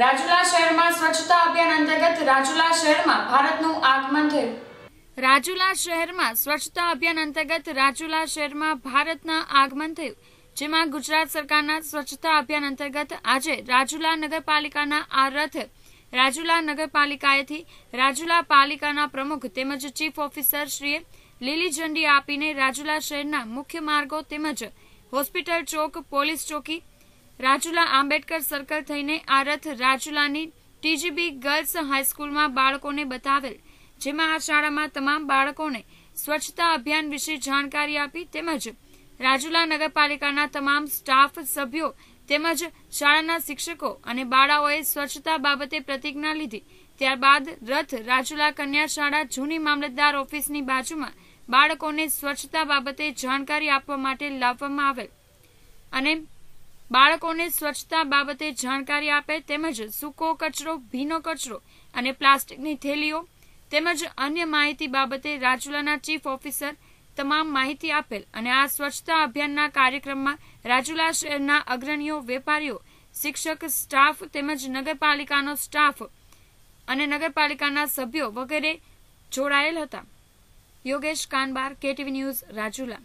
રાજુલા શહેરમાં સ્વચ્છતા અભિયાન અંતર્ગત રાજુલા શહેરમાં ભારતના આગમન થયું જેમાં ગુજરાત સરકારના સ્વચ્છતા અભિયાન અંતર્ગત આજે રાજુલા નગરપાલિકાના આ રથ રાજુલા નગરપાલિકાએથી રાજુલા પાલિકાના પ્રમુખ તેમજ ચીફ ઓફિસર શ્રીએ લીલી ઝંડી આપીને રાજુલા શહેરના મુખ્ય માર્ગો તેમજ હોસ્પિટલ ચોક પોલીસ ચોકી રાજુલા આંબેડકર સર્કલ થઈને આ રથ રાજુલાની ટીજીબી ગર્લ્સ હાઈસ્કૂલમાં બાળકોને બતાવેલ જેમાં આ શાળામાં તમામ બાળકોને સ્વચ્છતા અભિયાન વિશે જાણકારી આપી તેમજ રાજુલા નગરપાલિકાના તમામ સ્ટાફ સભ્યો તેમજ શાળાના શિક્ષકો અને બાળાઓએ સ્વચ્છતા બાબતે પ્રતિજ્ઞા લીધી ત્યારબાદ રથ રાજુલા કન્યા શાળા જૂની મામલતદાર ઓફિસની બાજુમાં બાળકોને સ્વચ્છતા બાબતે જાણકારી આપવા માટે લાવવામાં આવેલ અને બાળકોને સ્વચ્છતા બાબતે જાણકારી આપે તેમજ સૂકો કચરો ભીનો કચરો અને પ્લાસ્ટિકની થેલીઓ તેમજ અન્ય માહિતી બાબતે રાજુલાના ચીફ ઓફિસર તમામ માહિતી આપેલ અને આ સ્વચ્છતા અભિયાનના કાર્યક્રમમાં રાજુલા શહેરના અગ્રણીઓ વેપારીઓ શિક્ષક સ્ટાફ તેમજ નગરપાલિકાનો સ્ટાફ અને નગરપાલિકાના સભ્યો વગેરે જોડાયેલ હતા યોગેશ કાનબાર કેટીવી ન્યૂઝ રાજુલા